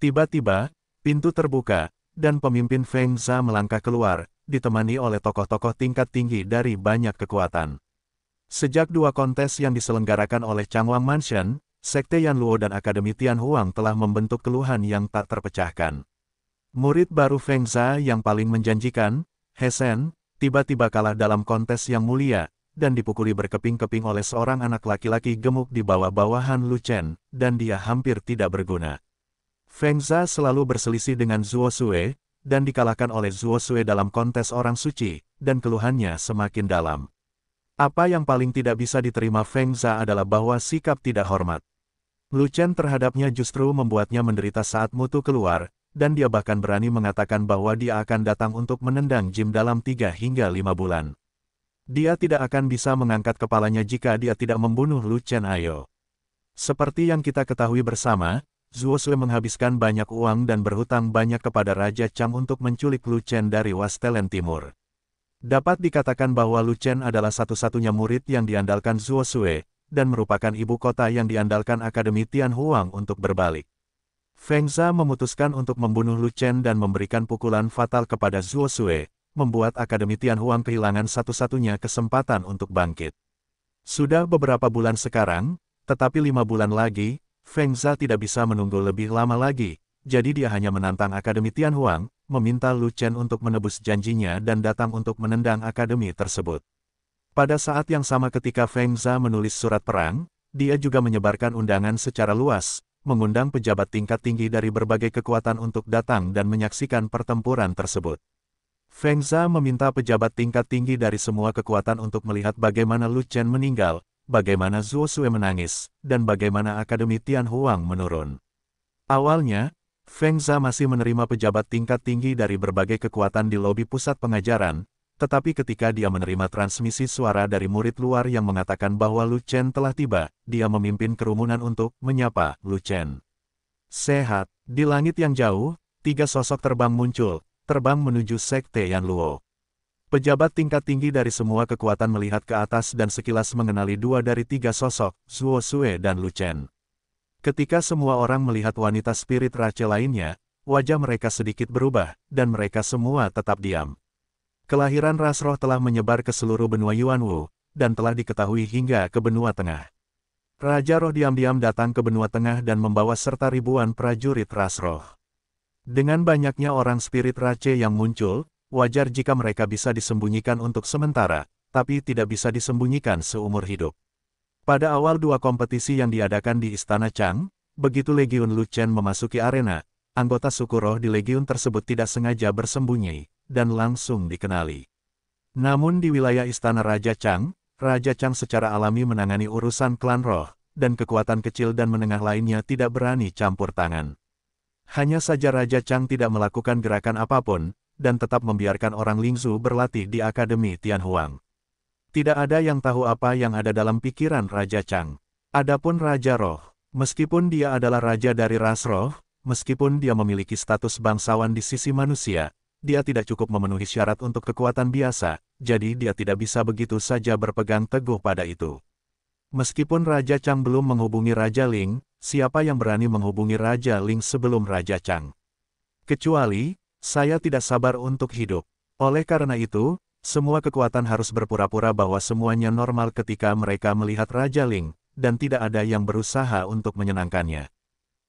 Tiba-tiba, pintu terbuka, dan pemimpin Feng Za melangkah keluar, ditemani oleh tokoh-tokoh tingkat tinggi dari banyak kekuatan. Sejak dua kontes yang diselenggarakan oleh Changwang Mansion, Sekte Yan Luo dan Akademi Tian Huang telah membentuk keluhan yang tak terpecahkan. Murid baru Feng Zha yang paling menjanjikan, Hesen, tiba-tiba kalah dalam kontes yang mulia, dan dipukuli berkeping-keping oleh seorang anak laki-laki gemuk di bawah bawahan Han Lu Chen, dan dia hampir tidak berguna. Feng Zha selalu berselisih dengan Zuo Sue, dan dikalahkan oleh Zuo Sue dalam kontes orang suci, dan keluhannya semakin dalam. Apa yang paling tidak bisa diterima Feng Zha adalah bahwa sikap tidak hormat. Lu Chen terhadapnya justru membuatnya menderita saat Mutu keluar, dan dia bahkan berani mengatakan bahwa dia akan datang untuk menendang Jim dalam 3 hingga 5 bulan. Dia tidak akan bisa mengangkat kepalanya jika dia tidak membunuh Lu Chen Ayo. Seperti yang kita ketahui bersama, Zuo Sui menghabiskan banyak uang dan berhutang banyak kepada Raja Chang untuk menculik Lu Chen dari Wastelen Timur. Dapat dikatakan bahwa Lucen adalah satu-satunya murid yang diandalkan Zuo Sue, dan merupakan ibu kota yang diandalkan Akademi Tian Huang untuk berbalik. Feng Zha memutuskan untuk membunuh Lucen dan memberikan pukulan fatal kepada Zuo Sue, membuat Akademi Tian Huang kehilangan satu-satunya kesempatan untuk bangkit. Sudah beberapa bulan sekarang, tetapi lima bulan lagi, Feng Zha tidak bisa menunggu lebih lama lagi, jadi dia hanya menantang Akademi Tian Huang, meminta Lu Chen untuk menebus janjinya dan datang untuk menendang Akademi tersebut. Pada saat yang sama ketika Feng Zha menulis surat perang, dia juga menyebarkan undangan secara luas, mengundang pejabat tingkat tinggi dari berbagai kekuatan untuk datang dan menyaksikan pertempuran tersebut. Feng Zha meminta pejabat tingkat tinggi dari semua kekuatan untuk melihat bagaimana Lu Chen meninggal, bagaimana Zhuo Sue menangis, dan bagaimana Akademi Tian Huang menurun. Awalnya, Feng Zha masih menerima pejabat tingkat tinggi dari berbagai kekuatan di lobi pusat pengajaran, tetapi ketika dia menerima transmisi suara dari murid luar yang mengatakan bahwa Lu Chen telah tiba, dia memimpin kerumunan untuk menyapa Lu Chen. Sehat, di langit yang jauh, tiga sosok terbang muncul, terbang menuju Sekte Yan Luo. Pejabat tingkat tinggi dari semua kekuatan melihat ke atas dan sekilas mengenali dua dari tiga sosok, Zuo Sue dan Lu Chen. Ketika semua orang melihat wanita spirit raja lainnya, wajah mereka sedikit berubah, dan mereka semua tetap diam. Kelahiran Rasroh telah menyebar ke seluruh benua Yuanwu, dan telah diketahui hingga ke benua tengah. Raja roh diam-diam datang ke benua tengah dan membawa serta ribuan prajurit Rasroh. Dengan banyaknya orang spirit Rache yang muncul, wajar jika mereka bisa disembunyikan untuk sementara, tapi tidak bisa disembunyikan seumur hidup. Pada awal dua kompetisi yang diadakan di Istana Chang, begitu Legiun Lu Chen memasuki arena, anggota suku roh di Legiun tersebut tidak sengaja bersembunyi, dan langsung dikenali. Namun di wilayah Istana Raja Chang, Raja Chang secara alami menangani urusan klan roh, dan kekuatan kecil dan menengah lainnya tidak berani campur tangan. Hanya saja Raja Chang tidak melakukan gerakan apapun, dan tetap membiarkan orang Lingzu berlatih di Akademi Tianhuang. Tidak ada yang tahu apa yang ada dalam pikiran Raja Chang. Adapun Raja Roh, meskipun dia adalah raja dari ras roh, meskipun dia memiliki status bangsawan di sisi manusia, dia tidak cukup memenuhi syarat untuk kekuatan biasa, jadi dia tidak bisa begitu saja berpegang teguh pada itu. Meskipun Raja Chang belum menghubungi Raja Ling, siapa yang berani menghubungi Raja Ling sebelum Raja Chang? Kecuali, saya tidak sabar untuk hidup. Oleh karena itu, semua kekuatan harus berpura-pura bahwa semuanya normal ketika mereka melihat Raja Ling, dan tidak ada yang berusaha untuk menyenangkannya.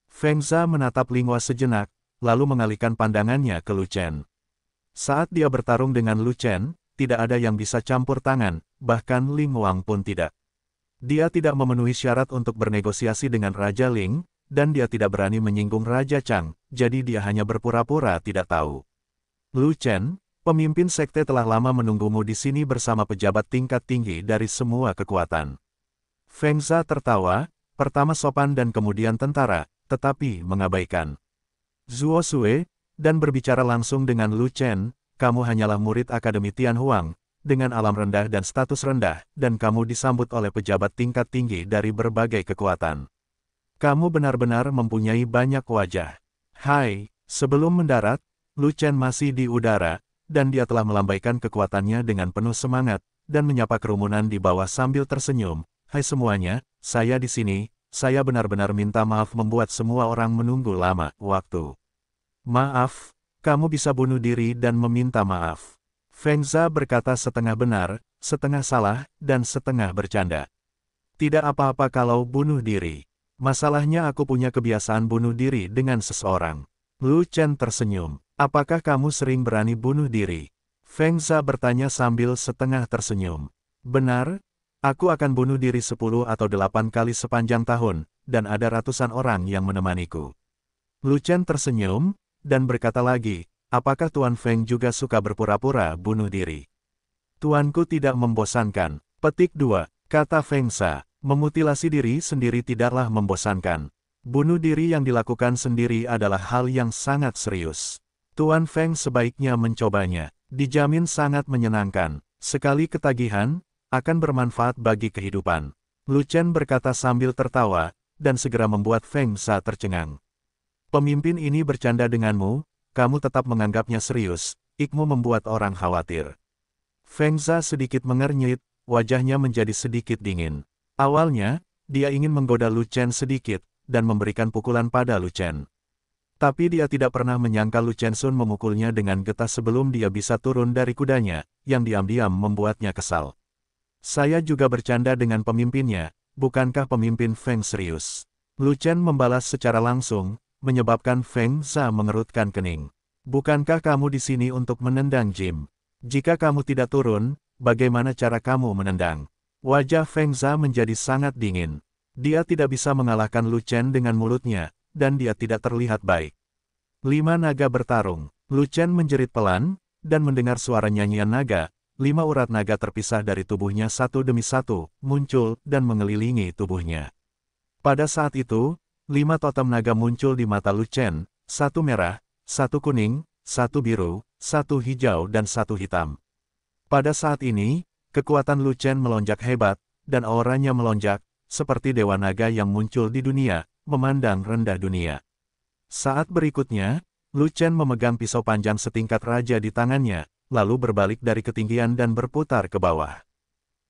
Feng Zha menatap Lingwa sejenak, lalu mengalihkan pandangannya ke Lu Chen. Saat dia bertarung dengan Lu Chen, tidak ada yang bisa campur tangan, bahkan Ling Wang pun tidak. Dia tidak memenuhi syarat untuk bernegosiasi dengan Raja Ling, dan dia tidak berani menyinggung Raja Chang, jadi dia hanya berpura-pura tidak tahu. Lu Chen, Pemimpin sekte telah lama menunggumu di sini bersama pejabat tingkat tinggi dari semua kekuatan. Feng Zha tertawa, pertama sopan dan kemudian tentara, tetapi mengabaikan. Zuo Sue, dan berbicara langsung dengan Lu Chen, kamu hanyalah murid Akademi Tian Huang, dengan alam rendah dan status rendah, dan kamu disambut oleh pejabat tingkat tinggi dari berbagai kekuatan. Kamu benar-benar mempunyai banyak wajah. Hai, sebelum mendarat, Lu Chen masih di udara, dan dia telah melambaikan kekuatannya dengan penuh semangat, dan menyapa kerumunan di bawah sambil tersenyum, Hai semuanya, saya di sini, saya benar-benar minta maaf membuat semua orang menunggu lama, waktu. Maaf, kamu bisa bunuh diri dan meminta maaf. Fengza berkata setengah benar, setengah salah, dan setengah bercanda. Tidak apa-apa kalau bunuh diri. Masalahnya aku punya kebiasaan bunuh diri dengan seseorang. Lu Chen tersenyum. Apakah kamu sering berani bunuh diri? Feng Zha bertanya sambil setengah tersenyum. Benar, aku akan bunuh diri sepuluh atau delapan kali sepanjang tahun, dan ada ratusan orang yang menemaniku. Lu Chen tersenyum, dan berkata lagi, apakah Tuan Feng juga suka berpura-pura bunuh diri? Tuanku tidak membosankan. Petik 2, kata Feng Sa, memutilasi diri sendiri tidaklah membosankan. Bunuh diri yang dilakukan sendiri adalah hal yang sangat serius. Tuan Feng sebaiknya mencobanya. Dijamin sangat menyenangkan. Sekali ketagihan, akan bermanfaat bagi kehidupan. Lu Chen berkata sambil tertawa, dan segera membuat Feng Sa tercengang. Pemimpin ini bercanda denganmu, kamu tetap menganggapnya serius, ikmu membuat orang khawatir. Feng Sa sedikit mengernyit, wajahnya menjadi sedikit dingin. Awalnya, dia ingin menggoda Lu Chen sedikit, dan memberikan pukulan pada Lu Chen. Tapi dia tidak pernah menyangka Lu Chen Sun memukulnya dengan getah sebelum dia bisa turun dari kudanya, yang diam-diam membuatnya kesal. Saya juga bercanda dengan pemimpinnya, bukankah pemimpin Feng serius? Lu Chen membalas secara langsung, menyebabkan Feng Za mengerutkan kening. Bukankah kamu di sini untuk menendang Jim? Jika kamu tidak turun, bagaimana cara kamu menendang? Wajah Feng Za menjadi sangat dingin. Dia tidak bisa mengalahkan Lu Chen dengan mulutnya, dan dia tidak terlihat baik. Lima naga bertarung. Lu Chen menjerit pelan, dan mendengar suara nyanyian naga. Lima urat naga terpisah dari tubuhnya satu demi satu, muncul dan mengelilingi tubuhnya. Pada saat itu, lima totem naga muncul di mata Lu Chen, satu merah, satu kuning, satu biru, satu hijau dan satu hitam. Pada saat ini, kekuatan Lu Chen melonjak hebat, dan auranya melonjak, seperti dewa naga yang muncul di dunia, memandang rendah dunia. Saat berikutnya, Lu Chen memegang pisau panjang setingkat raja di tangannya, lalu berbalik dari ketinggian dan berputar ke bawah.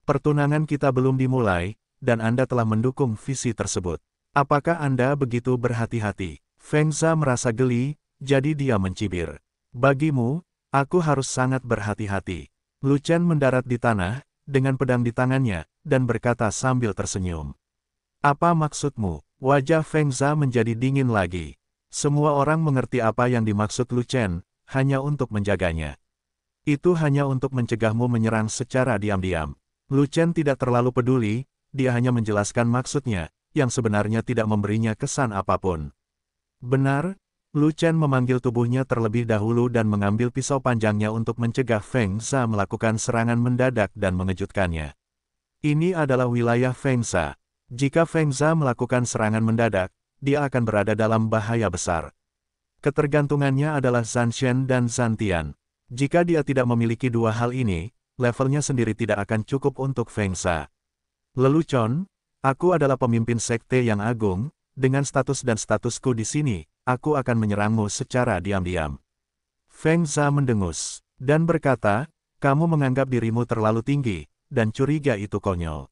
Pertunangan kita belum dimulai, dan Anda telah mendukung visi tersebut. Apakah Anda begitu berhati-hati? Feng Zha merasa geli, jadi dia mencibir. Bagimu, aku harus sangat berhati-hati. Lu Chen mendarat di tanah, dengan pedang di tangannya, dan berkata sambil tersenyum. Apa maksudmu? Wajah Feng Zha menjadi dingin lagi. Semua orang mengerti apa yang dimaksud Lu Chen, hanya untuk menjaganya. Itu hanya untuk mencegahmu menyerang secara diam-diam. Lu Chen tidak terlalu peduli, dia hanya menjelaskan maksudnya, yang sebenarnya tidak memberinya kesan apapun. Benar, Lu Chen memanggil tubuhnya terlebih dahulu dan mengambil pisau panjangnya untuk mencegah Feng Sa melakukan serangan mendadak dan mengejutkannya. Ini adalah wilayah Feng Sa. Jika Feng Sa melakukan serangan mendadak, dia akan berada dalam bahaya besar. Ketergantungannya adalah Zan Shen dan Zan Tian. Jika dia tidak memiliki dua hal ini, levelnya sendiri tidak akan cukup untuk Feng Sa. Lelucon, aku adalah pemimpin sekte yang agung, dengan status dan statusku di sini, aku akan menyerangmu secara diam-diam. Feng Zha mendengus, dan berkata, kamu menganggap dirimu terlalu tinggi, dan curiga itu konyol.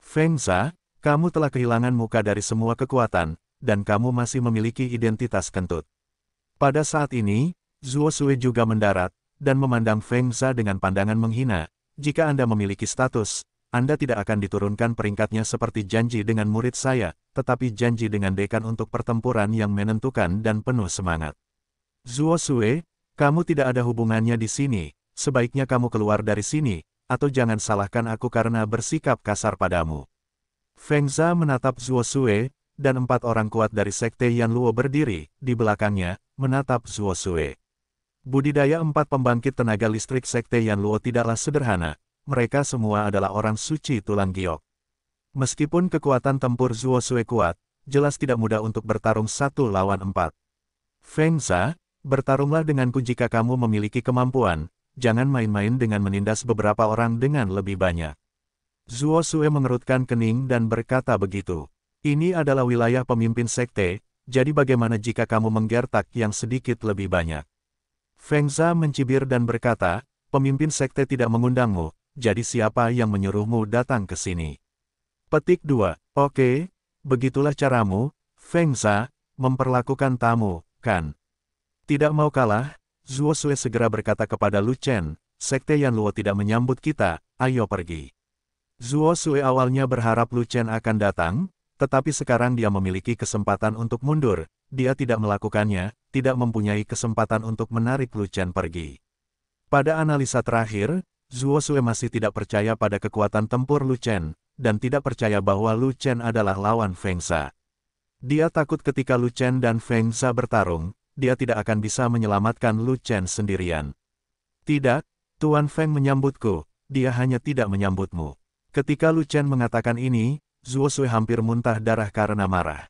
Feng Zha, kamu telah kehilangan muka dari semua kekuatan, dan kamu masih memiliki identitas kentut. Pada saat ini, Zuo Sui juga mendarat, dan memandang Feng Zha dengan pandangan menghina, jika Anda memiliki status, anda tidak akan diturunkan peringkatnya seperti janji dengan murid saya, tetapi janji dengan dekan untuk pertempuran yang menentukan dan penuh semangat. Zuo Sue, kamu tidak ada hubungannya di sini, sebaiknya kamu keluar dari sini, atau jangan salahkan aku karena bersikap kasar padamu. Feng Zha menatap Zuo Sue, dan empat orang kuat dari sekte Yan Luo berdiri, di belakangnya, menatap Zuo Sue. Budidaya empat pembangkit tenaga listrik sekte Yan Luo tidaklah sederhana, mereka semua adalah orang suci tulang giok. Meskipun kekuatan tempur Zuo Sui kuat, jelas tidak mudah untuk bertarung satu lawan empat. Feng bertarunglah denganku jika kamu memiliki kemampuan, jangan main-main dengan menindas beberapa orang dengan lebih banyak. Zuo Sue mengerutkan kening dan berkata begitu. Ini adalah wilayah pemimpin sekte, jadi bagaimana jika kamu menggertak yang sedikit lebih banyak? Feng mencibir dan berkata, pemimpin sekte tidak mengundangmu, jadi siapa yang menyuruhmu datang ke sini? Petik 2. Oke, begitulah caramu, Fengsa, memperlakukan tamu, kan? Tidak mau kalah, Zuo Sui segera berkata kepada Lu Chen, Sekte Yan Luo tidak menyambut kita, ayo pergi. Zuo Sui awalnya berharap Lu Chen akan datang, tetapi sekarang dia memiliki kesempatan untuk mundur, dia tidak melakukannya, tidak mempunyai kesempatan untuk menarik Lu Chen pergi. Pada analisa terakhir, Zuo Sue masih tidak percaya pada kekuatan tempur Lu Chen, dan tidak percaya bahwa Lu Chen adalah lawan Feng Sa. Dia takut ketika Lu Chen dan Feng Sa bertarung, dia tidak akan bisa menyelamatkan Lu Chen sendirian. Tidak, Tuan Feng menyambutku, dia hanya tidak menyambutmu. Ketika Lu Chen mengatakan ini, Zuo Sue hampir muntah darah karena marah.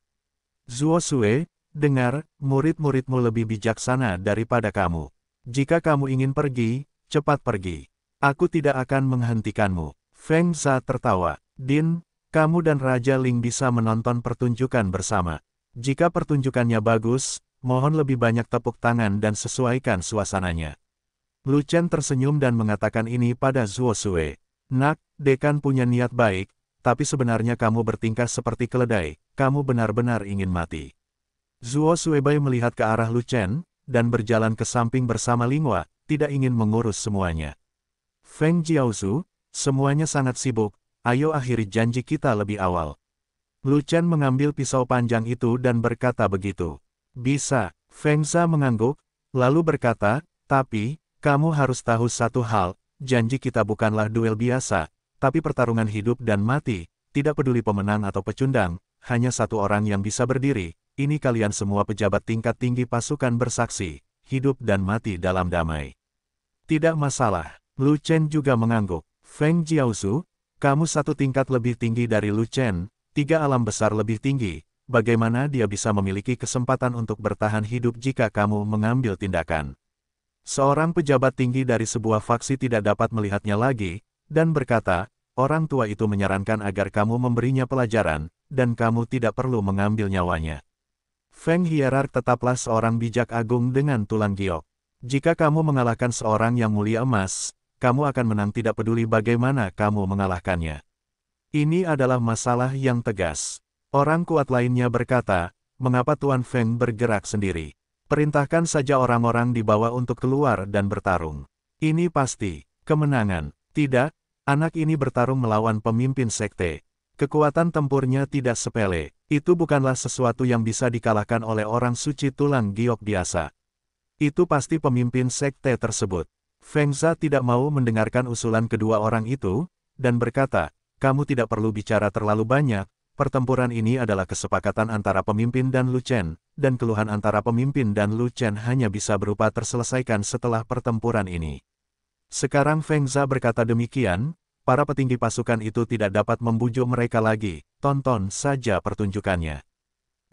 Zuo Sue, dengar, murid-muridmu lebih bijaksana daripada kamu. Jika kamu ingin pergi, cepat pergi. Aku tidak akan menghentikanmu. Feng Sa tertawa. Din, kamu dan Raja Ling bisa menonton pertunjukan bersama. Jika pertunjukannya bagus, mohon lebih banyak tepuk tangan dan sesuaikan suasananya. Lu Chen tersenyum dan mengatakan ini pada Zuo Sue. Nak, Dekan punya niat baik, tapi sebenarnya kamu bertingkah seperti keledai, kamu benar-benar ingin mati. Zuo Suebai melihat ke arah Lu Chen, dan berjalan ke samping bersama Lingwa, tidak ingin mengurus semuanya. Feng Jiaozu, semuanya sangat sibuk, ayo akhiri janji kita lebih awal. Lu Chen mengambil pisau panjang itu dan berkata begitu. Bisa, Feng Sa mengangguk, lalu berkata, tapi, kamu harus tahu satu hal, janji kita bukanlah duel biasa, tapi pertarungan hidup dan mati, tidak peduli pemenang atau pecundang, hanya satu orang yang bisa berdiri, ini kalian semua pejabat tingkat tinggi pasukan bersaksi, hidup dan mati dalam damai. Tidak masalah. Lu Chen juga mengangguk. Feng Jiaosu, kamu satu tingkat lebih tinggi dari Lu Chen, tiga alam besar lebih tinggi, bagaimana dia bisa memiliki kesempatan untuk bertahan hidup jika kamu mengambil tindakan. Seorang pejabat tinggi dari sebuah faksi tidak dapat melihatnya lagi, dan berkata, orang tua itu menyarankan agar kamu memberinya pelajaran, dan kamu tidak perlu mengambil nyawanya. Feng Hierar tetaplah seorang bijak agung dengan tulang giok. Jika kamu mengalahkan seorang yang mulia emas, kamu akan menang tidak peduli bagaimana kamu mengalahkannya. Ini adalah masalah yang tegas. Orang kuat lainnya berkata, mengapa Tuan Feng bergerak sendiri? Perintahkan saja orang-orang di bawah untuk keluar dan bertarung. Ini pasti, kemenangan. Tidak, anak ini bertarung melawan pemimpin sekte. Kekuatan tempurnya tidak sepele. Itu bukanlah sesuatu yang bisa dikalahkan oleh orang suci tulang giok biasa. Itu pasti pemimpin sekte tersebut. Fengza tidak mau mendengarkan usulan kedua orang itu, dan berkata, kamu tidak perlu bicara terlalu banyak, pertempuran ini adalah kesepakatan antara pemimpin dan Lu Chen, dan keluhan antara pemimpin dan Lu Chen hanya bisa berupa terselesaikan setelah pertempuran ini. Sekarang Fengza berkata demikian, para petinggi pasukan itu tidak dapat membujuk mereka lagi, tonton saja pertunjukannya.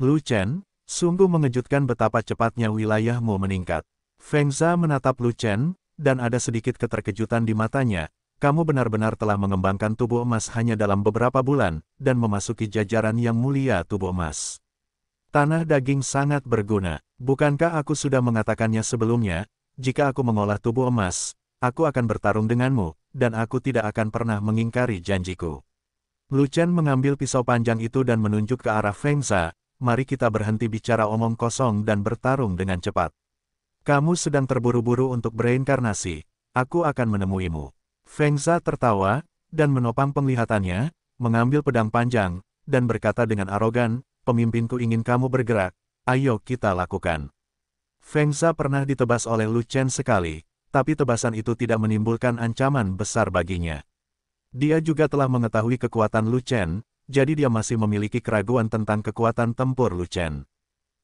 Lu Chen, sungguh mengejutkan betapa cepatnya wilayahmu meningkat. Fengza menatap Lu Chen, dan ada sedikit keterkejutan di matanya, kamu benar-benar telah mengembangkan tubuh emas hanya dalam beberapa bulan, dan memasuki jajaran yang mulia tubuh emas. Tanah daging sangat berguna. Bukankah aku sudah mengatakannya sebelumnya, jika aku mengolah tubuh emas, aku akan bertarung denganmu, dan aku tidak akan pernah mengingkari janjiku. Lucian mengambil pisau panjang itu dan menunjuk ke arah Fengsa, mari kita berhenti bicara omong kosong dan bertarung dengan cepat. Kamu sedang terburu-buru untuk bereinkarnasi. Aku akan menemuimu. Feng Zha tertawa, dan menopang penglihatannya, mengambil pedang panjang, dan berkata dengan arogan, pemimpinku ingin kamu bergerak, ayo kita lakukan. Feng Zha pernah ditebas oleh Lu Chen sekali, tapi tebasan itu tidak menimbulkan ancaman besar baginya. Dia juga telah mengetahui kekuatan Lu Chen, jadi dia masih memiliki keraguan tentang kekuatan tempur Lu Chen.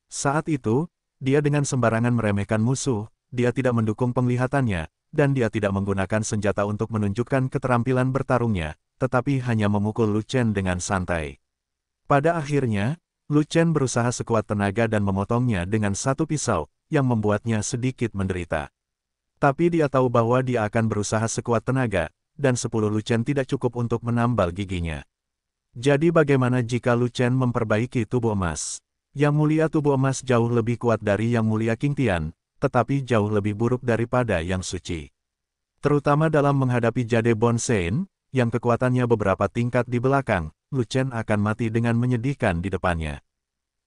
Saat itu, dia dengan sembarangan meremehkan musuh, dia tidak mendukung penglihatannya, dan dia tidak menggunakan senjata untuk menunjukkan keterampilan bertarungnya, tetapi hanya memukul Lu Chen dengan santai. Pada akhirnya, Lu Chen berusaha sekuat tenaga dan memotongnya dengan satu pisau, yang membuatnya sedikit menderita. Tapi dia tahu bahwa dia akan berusaha sekuat tenaga, dan 10 lucen tidak cukup untuk menambal giginya. Jadi bagaimana jika lucen memperbaiki tubuh emas? Yang mulia tubuh emas jauh lebih kuat dari yang mulia King Tian, tetapi jauh lebih buruk daripada yang suci. Terutama dalam menghadapi Jade Bonsein, yang kekuatannya beberapa tingkat di belakang, Lu Chen akan mati dengan menyedihkan di depannya.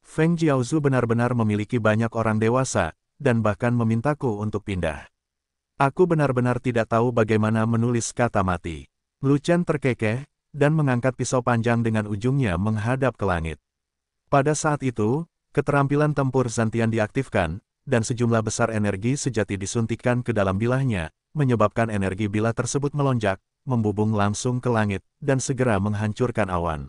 Feng Jiaozu benar-benar memiliki banyak orang dewasa, dan bahkan memintaku untuk pindah. Aku benar-benar tidak tahu bagaimana menulis kata mati. Lu Chen terkekeh, dan mengangkat pisau panjang dengan ujungnya menghadap ke langit. Pada saat itu, keterampilan tempur Zantian diaktifkan, dan sejumlah besar energi sejati disuntikkan ke dalam bilahnya, menyebabkan energi bilah tersebut melonjak, membubung langsung ke langit, dan segera menghancurkan awan.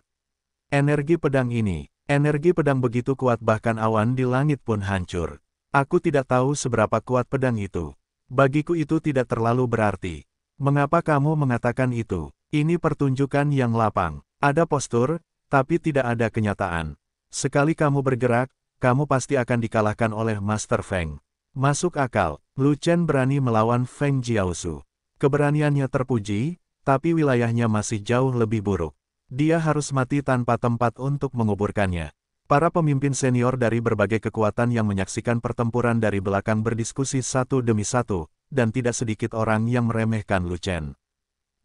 Energi pedang ini, energi pedang begitu kuat bahkan awan di langit pun hancur. Aku tidak tahu seberapa kuat pedang itu. Bagiku itu tidak terlalu berarti. Mengapa kamu mengatakan itu? Ini pertunjukan yang lapang. Ada postur, tapi tidak ada kenyataan. Sekali kamu bergerak, kamu pasti akan dikalahkan oleh Master Feng. Masuk akal, Lu Chen berani melawan Feng Jiaosu. Keberaniannya terpuji, tapi wilayahnya masih jauh lebih buruk. Dia harus mati tanpa tempat untuk menguburkannya. Para pemimpin senior dari berbagai kekuatan yang menyaksikan pertempuran dari belakang berdiskusi satu demi satu, dan tidak sedikit orang yang meremehkan Lu Chen.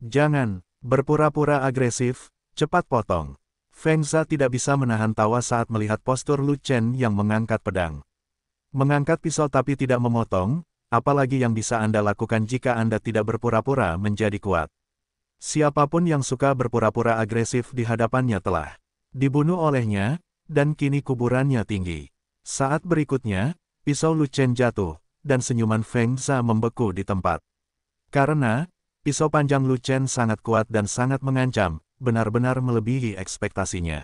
Jangan, berpura-pura agresif, cepat potong. Feng Za tidak bisa menahan tawa saat melihat postur Lu Chen yang mengangkat pedang. Mengangkat pisau tapi tidak memotong, apalagi yang bisa Anda lakukan jika Anda tidak berpura-pura menjadi kuat. Siapapun yang suka berpura-pura agresif di hadapannya telah dibunuh olehnya, dan kini kuburannya tinggi. Saat berikutnya, pisau Lu Chen jatuh, dan senyuman Feng Za membeku di tempat. Karena, Pisau panjang Lu Chen sangat kuat dan sangat mengancam, benar-benar melebihi ekspektasinya.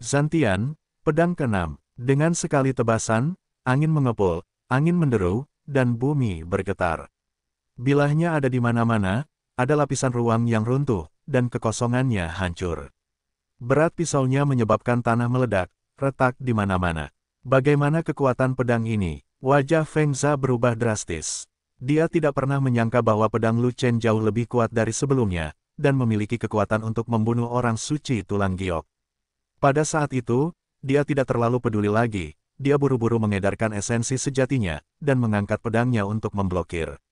Zantian, pedang keenam, dengan sekali tebasan, angin mengepul, angin menderu, dan bumi bergetar. Bilahnya ada di mana-mana, ada lapisan ruang yang runtuh, dan kekosongannya hancur. Berat pisaunya menyebabkan tanah meledak, retak di mana-mana. Bagaimana kekuatan pedang ini? Wajah Fengza berubah drastis. Dia tidak pernah menyangka bahwa pedang Lu Chen jauh lebih kuat dari sebelumnya, dan memiliki kekuatan untuk membunuh orang suci tulang giok. Pada saat itu, dia tidak terlalu peduli lagi, dia buru-buru mengedarkan esensi sejatinya, dan mengangkat pedangnya untuk memblokir.